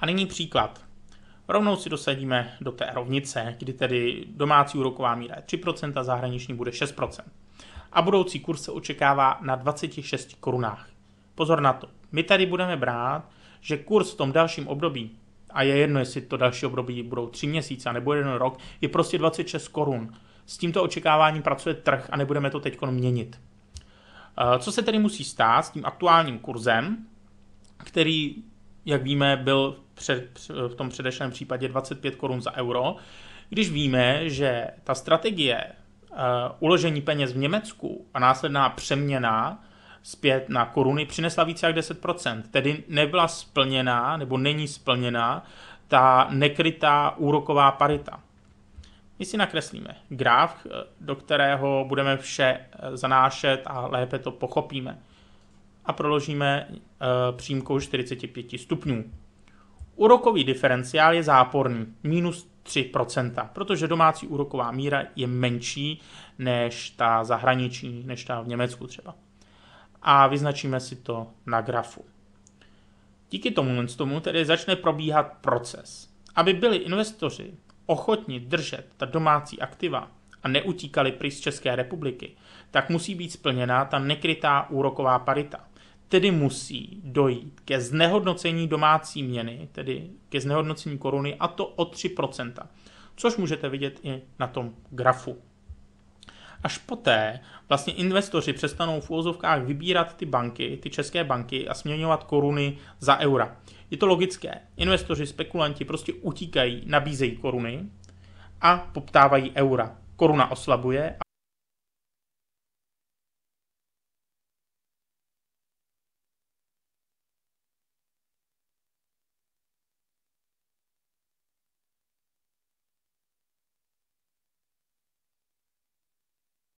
A nyní příklad. Rovnou si dosadíme do té rovnice, kdy tedy domácí úroková míra je 3% a zahraniční bude 6%. A budoucí kurz se očekává na 26 korunách. Pozor na to. My tady budeme brát, že kurz v tom dalším období, a je jedno, jestli to další období budou 3 měsíce nebo jeden rok, je prostě 26 korun. S tímto očekáváním pracuje trh a nebudeme to teď měnit. Eh, co se tedy musí stát s tím aktuálním kurzem, který, jak víme, byl před, v tom předešlém případě 25 korun za euro, když víme, že ta strategie eh, uložení peněz v Německu a následná přeměna zpět na koruny přinesla více jak 10%, tedy nebyla splněna nebo není splněna ta nekrytá úroková parita. My si nakreslíme graf, eh, do kterého budeme vše eh, zanášet a lépe to pochopíme. A proložíme přímkou 45 stupňů. Úrokový diferenciál je záporný, minus 3%, protože domácí úroková míra je menší než ta zahraniční, než ta v Německu třeba. A vyznačíme si to na grafu. Díky tomu, tomu tedy začne probíhat proces. Aby byli investoři ochotni držet ta domácí aktiva a neutíkali pryč z České republiky, tak musí být splněna ta nekrytá úroková parita tedy musí dojít ke znehodnocení domácí měny, tedy ke znehodnocení koruny, a to o 3%, což můžete vidět i na tom grafu. Až poté vlastně investoři přestanou v úvozovkách vybírat ty banky, ty české banky a směňovat koruny za eura. Je to logické. Investoři, spekulanti prostě utíkají, nabízejí koruny a poptávají eura. Koruna oslabuje